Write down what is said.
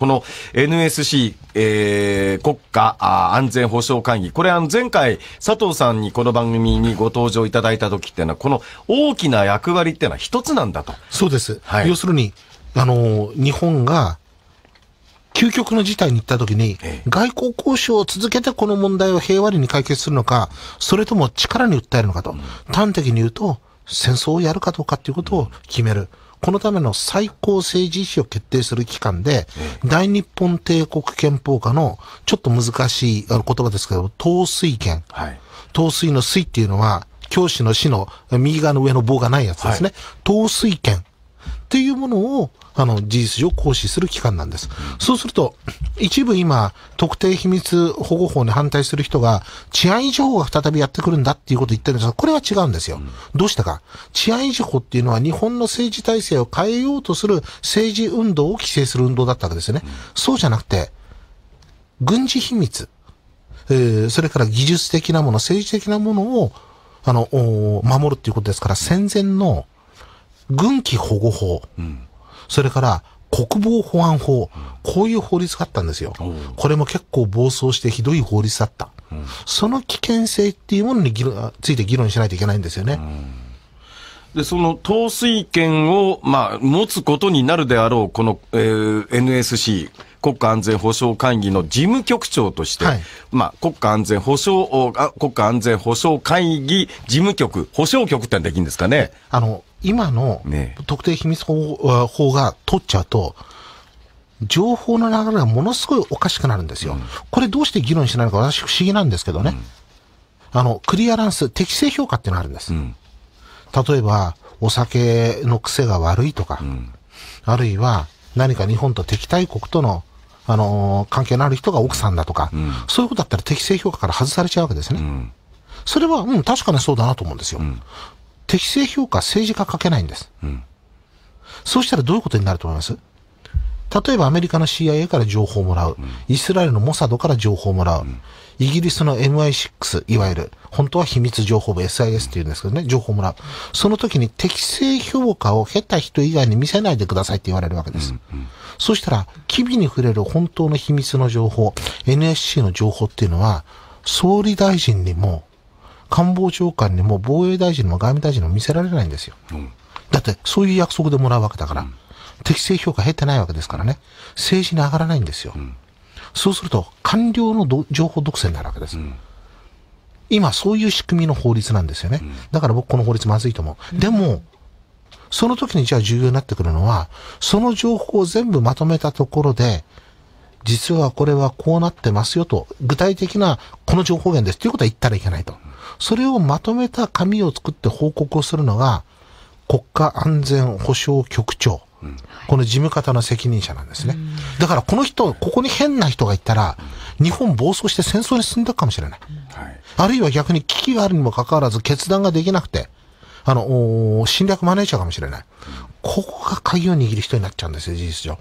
この NSC、えー、国家安全保障会議、これあの前回佐藤さんにこの番組にご登場いただいた時っていうのは、この大きな役割っていうのは一つなんだと。そうです。はい、要するに、あの、日本が究極の事態に行った時に、外交交渉を続けてこの問題を平和裏に解決するのか、それとも力に訴えるのかと、端的に言うと、戦争をやるかどうかっていうことを決める。うんこのための最高政治意思を決定する機関で、大日本帝国憲法下の、ちょっと難しい言葉ですけど、統帥権。はい、統帥の帥っていうのは、教師の死の右側の上の棒がないやつですね。はい、統帥権。っていうものを、あの、事実上行使する機関なんです。そうすると、一部今、特定秘密保護法に反対する人が、治安維持法が再びやってくるんだっていうことを言ってるんですが、これは違うんですよ。どうしたか。治安維持法っていうのは日本の政治体制を変えようとする政治運動を規制する運動だったわけですよね。そうじゃなくて、軍事秘密、えー、それから技術的なもの、政治的なものを、あの、守るっていうことですから、戦前の、軍機保護法、うん、それから国防保安法、こういう法律があったんですよ。これも結構暴走してひどい法律だった。うん、その危険性っていうものについて議論しないといけないんですよね。うんで、その統帥権を、まあ、持つことになるであろう、この、えー、NSC、国家安全保障会議の事務局長として、はい、まあ、国家安全保障、国家安全保障会議事務局、保障局ってはできるんですかね。あの、今の特定秘密法,、法が取っちゃうと、情報の流れがものすごいおかしくなるんですよ。うん、これどうして議論しないのか私不思議なんですけどね。うん、あの、クリアランス、適正評価っていうのがあるんです。うん、例えば、お酒の癖が悪いとか、あるいは何か日本と敵対国との、あのー、関係のある人が奥さんだとか、そういうことだったら適正評価から外されちゃうわけですね。それは、うん、確かにそうだなと思うんですよ。適正評価政治家かけないんです。うん、そうしたらどういうことになると思います例えばアメリカの CIA から情報をもらう、イスラエルのモサドから情報をもらう、イギリスの MI6、いわゆる、本当は秘密情報部 SIS っていうんですけどね、情報をもらう。その時に適正評価を経た人以外に見せないでくださいって言われるわけです。うん、そしたら、機微に触れる本当の秘密の情報、NSC の情報っていうのは、総理大臣にも、官房長官にも防衛大臣も外務大臣も見せられないんですよ。うん、だって、そういう約束でもらうわけだから、うん、適正評価減ってないわけですからね、政治に上がらないんですよ。うん、そうすると、官僚の情報独占になるわけです。今、そういう仕組みの法律なんですよね。だから僕、この法律まずいと思う。でも、その時にじゃあ重要になってくるのは、その情報を全部まとめたところで、実はこれはこうなってますよと、具体的なこの情報源ですということは言ったらいけないと。それをまとめた紙を作って報告をするのが、国家安全保障局長。この事務方の責任者なんですね。だからこの人、ここに変な人がいたら、日本暴走して戦争に進んだかもしれない。い、あるいは逆に危機があるにもかかわらず決断ができなくて、あの、侵略マネージャーかもしれない。ここが鍵を握る人になっちゃうんですよ、事実上。